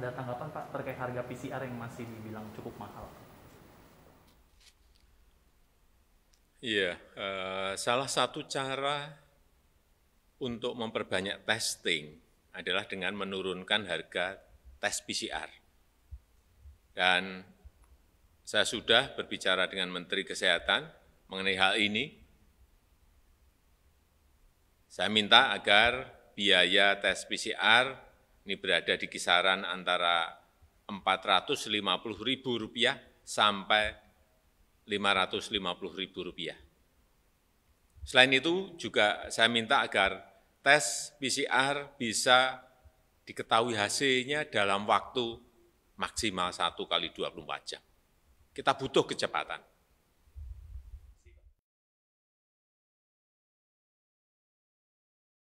ada tanggapan Pak terkait harga PCR yang masih dibilang cukup mahal? Iya, eh, salah satu cara untuk memperbanyak testing adalah dengan menurunkan harga tes PCR. Dan saya sudah berbicara dengan Menteri Kesehatan mengenai hal ini. Saya minta agar biaya tes PCR ini berada di kisaran antara Rp450.000 sampai Rp550.000. Selain itu juga saya minta agar tes PCR bisa diketahui hasilnya dalam waktu maksimal 1 kali 24 jam. Kita butuh kecepatan.